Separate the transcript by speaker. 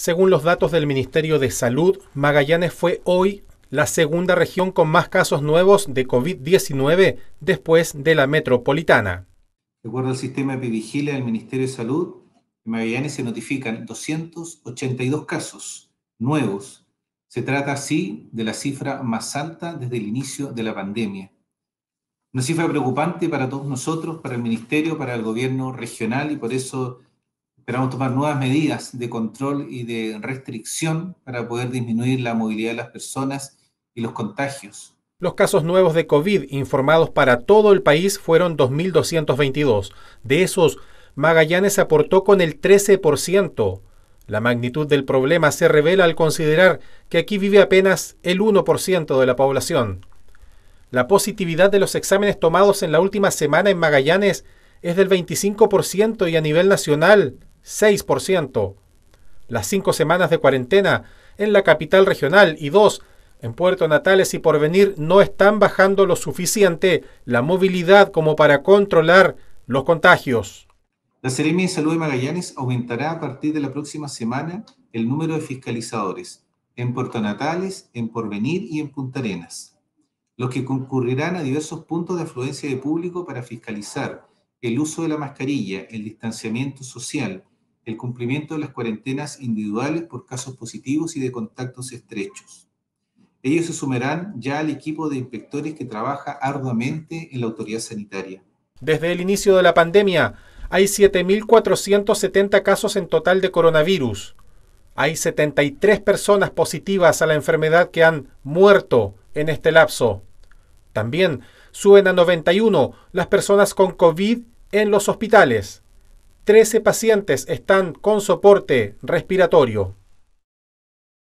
Speaker 1: Según los datos del Ministerio de Salud, Magallanes fue hoy la segunda región con más casos nuevos de COVID-19 después de la metropolitana. De acuerdo al sistema de del Ministerio de Salud, en Magallanes se notifican
Speaker 2: 282 casos nuevos. Se trata así de la cifra más alta desde el inicio de la pandemia. Una cifra preocupante para todos nosotros, para el Ministerio, para el gobierno regional y por eso esperamos tomar nuevas medidas de control y de restricción para poder disminuir la movilidad de las personas y los
Speaker 1: contagios. Los casos nuevos de COVID informados para todo el país fueron 2.222. De esos, Magallanes aportó con el 13%. La magnitud del problema se revela al considerar que aquí vive apenas el 1% de la población. La positividad de los exámenes tomados en la última semana en Magallanes es del 25% y a nivel nacional 6%. Las cinco semanas de cuarentena en la capital regional y dos en Puerto Natales y Porvenir no están bajando lo suficiente la movilidad como para controlar los contagios. La Seremi de Salud de Magallanes aumentará
Speaker 2: a partir de la próxima semana el número de fiscalizadores en Puerto Natales, en Porvenir y en Punta Arenas, los que concurrirán a diversos puntos de afluencia de público para fiscalizar el uso de la mascarilla, el distanciamiento social, el cumplimiento de las cuarentenas individuales por casos positivos y de contactos estrechos. Ellos se sumarán
Speaker 1: ya al equipo de inspectores que trabaja arduamente en la autoridad sanitaria. Desde el inicio de la pandemia, hay 7.470 casos en total de coronavirus. Hay 73 personas positivas a la enfermedad que han muerto en este lapso. También suben a 91 las personas con COVID en los hospitales. 13 pacientes están con soporte respiratorio.